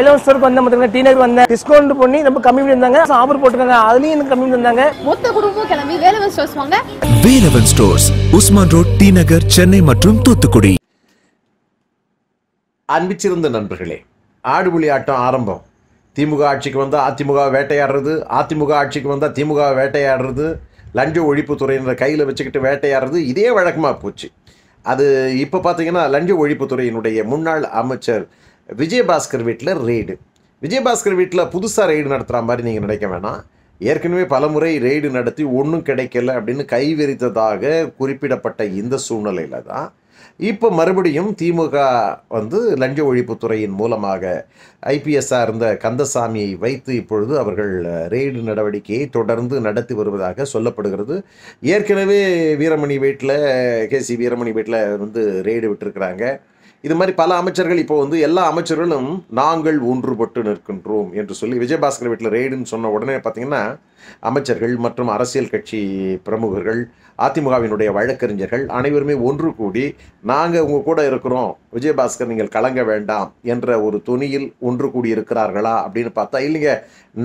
eleven ஸ்டோருக்கு வந்த மட்டும் டீ நகர் வந்தேன் டிஸ்கவுண்ட் பண்ணி ரொம்ப கம்மி பண்ணியிருந்தாங்க ஆஃபர் போட்டிருந்தாங்க அதுலயும் எனக்கு கம்மி பண்ணியிருந்தாங்க மொத்த குடும்பமும் கிளம்பி வேலவன் ஸ்டோர்ஸ் வாங்க Velavan stores Usman road T Nagar Chennai மற்றும் தூத்துக்குடி அன்பிச்சிருந்த நண்பர்களே ஆடுபுலி ஆட்டம் ஆரம்பம் திமுக ஆட்சிக்கு வந்தால் அதிமுக வேட்டையாடுறது அதிமுக ஆட்சிக்கு வந்தால் திமுக வேட்டையாடுறது லஞ்ச ஒழிப்புத்துறையினர் கையில் வச்சுக்கிட்டு வேட்டையாடுறது இதே வழக்கமாக போச்சு அது இப்போ பார்த்தீங்கன்னா லஞ்ச ஒழிப்புத்துறையினுடைய முன்னாள் அமைச்சர் விஜயபாஸ்கர் வீட்டில் ரெய்டு விஜயபாஸ்கர் வீட்டில் புதுசாக ரெய்டு நடத்துகிற மாதிரி நீங்கள் நினைக்க வேணாம் ஏற்கனவே பலமுறை ரெய்டு நடத்தி ஒன்றும் கிடைக்கல அப்படின்னு கைவிரித்ததாக குறிப்பிடப்பட்ட இந்த சூழ்நிலையில் தான் இப்போ மறுபடியும் திமுக வந்து லஞ்ச ஒழிப்புத்துறையின் மூலமாக ஐபிஎஸ்ஸாக இருந்த கந்தசாமியை வைத்து இப்பொழுது அவர்கள் ரெய்டு நடவடிக்கையை தொடர்ந்து நடத்தி வருவதாக சொல்லப்படுகிறது ஏற்கனவே வீரமணி வீட்டில் கேசி வீரமணி வீட்டில் வந்து ரெய்டு விட்டுருக்குறாங்க இது மாதிரி பல அமைச்சர்கள் இப்போ வந்து எல்லா அமைச்சர்களும் நாங்கள் ஒன்றுபட்டு நிற்கின்றோம் என்று சொல்லி விஜயபாஸ்கர் வீட்டில் ரெய்டுன்னு சொன்ன உடனே பார்த்திங்கன்னா அமைச்சர்கள் மற்றும் அரசியல் கட்சி பிரமுகர்கள் அதிமுகவினுடைய வழக்கறிஞர்கள் அனைவருமே ஒன்று கூடி நாங்கள் உங்கள் கூட இருக்கிறோம் விஜயபாஸ்கர் நீங்கள் கலங்க வேண்டாம் என்ற ஒரு துணியில் ஒன்று கூடி இருக்கிறார்களா அப்படின்னு பார்த்தா இல்லைங்க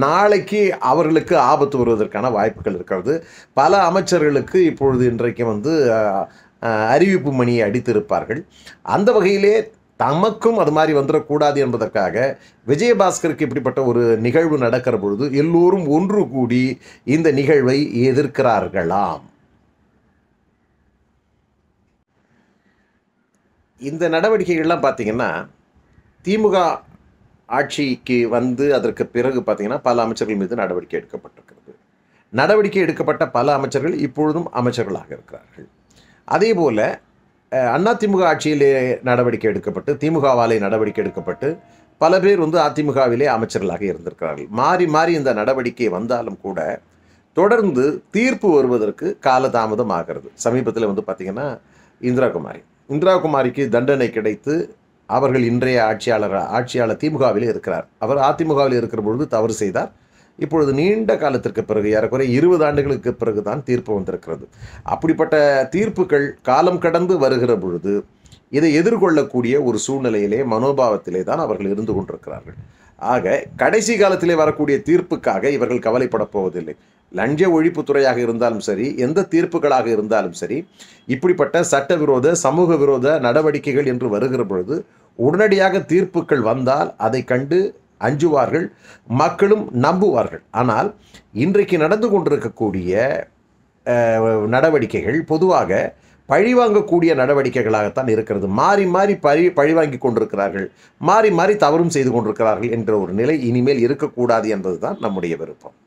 நாளைக்கு அவர்களுக்கு ஆபத்து வருவதற்கான வாய்ப்புகள் இருக்கிறது பல அமைச்சர்களுக்கு இப்பொழுது இன்றைக்கு வந்து அறிவிப்பு மணியை அடித்திருப்பார்கள் அந்த வகையிலே தமக்கும் அது மாதிரி வந்துடக்கூடாது என்பதற்காக விஜயபாஸ்கருக்கு இப்படிப்பட்ட ஒரு நிகழ்வு நடக்கிற பொழுது எல்லோரும் ஒன்று கூடி இந்த நிகழ்வை எதிர்க்கிறார்களாம் இந்த நடவடிக்கைகள்லாம் பார்த்திங்கன்னா திமுக ஆட்சிக்கு வந்து அதற்கு பிறகு பார்த்திங்கன்னா பல அமைச்சர்கள் மீது நடவடிக்கை எடுக்கப்பட்டிருக்கிறது நடவடிக்கை எடுக்கப்பட்ட பல அமைச்சர்கள் இப்பொழுதும் அமைச்சர்களாக இருக்கிறார்கள் அதே போல் அண்ணா திமுக ஆட்சியிலே நடவடிக்கை எடுக்கப்பட்டு திமுகவாலே நடவடிக்கை எடுக்கப்பட்டு பல பேர் வந்து அதிமுகவிலே அமைச்சர்களாக இருந்திருக்கிறார்கள் மாறி மாறி இந்த நடவடிக்கை வந்தாலும் கூட தொடர்ந்து தீர்ப்பு வருவதற்கு காலதாமதம் ஆகிறது சமீபத்தில் வந்து பார்த்திங்கன்னா இந்திராகுமாரி இந்திராகுமாரிக்கு இந்திரா குமாரிக்கு தண்டனை கிடைத்து அவர்கள் இன்றைய ஆட்சியாளர் ஆட்சியாளர் திமுகவிலே இருக்கிறார் அவர் அதிமுகவில் இருக்கிற பொழுது தவறு செய்தார் இப்பொழுது நீண்ட காலத்திற்கு பிறகு ஏறக்குறைய இருபது ஆண்டுகளுக்கு பிறகு தான் தீர்ப்பு வந்திருக்கிறது அப்படிப்பட்ட தீர்ப்புகள் காலம் கடந்து வருகிற பொழுது இதை எதிர்கொள்ளக்கூடிய ஒரு சூழ்நிலையிலே மனோபாவத்திலே தான் அவர்கள் இருந்து கொண்டிருக்கிறார்கள் ஆக கடைசி காலத்திலே வரக்கூடிய தீர்ப்புக்காக இவர்கள் கவலைப்பட போவதில்லை லஞ்ச ஒழிப்புத்துறையாக இருந்தாலும் சரி எந்த தீர்ப்புகளாக இருந்தாலும் சரி இப்படிப்பட்ட சட்டவிரோத சமூக விரோத நடவடிக்கைகள் என்று வருகிற பொழுது உடனடியாக தீர்ப்புகள் வந்தால் அதை கண்டு அஞ்சுவார்கள் மக்களும் நம்புவார்கள் ஆனால் இன்றைக்கு நடந்து கொண்டிருக்கக்கூடிய நடவடிக்கைகள் பொதுவாக பழிவாங்கக்கூடிய நடவடிக்கைகளாகத்தான் இருக்கிறது மாறி மாறி பழி பழிவாங்கி கொண்டிருக்கிறார்கள் மாறி மாறி தவறும் செய்து கொண்டிருக்கிறார்கள் என்ற ஒரு நிலை இனிமேல் இருக்கக்கூடாது என்பது தான் நம்முடைய விருப்பம்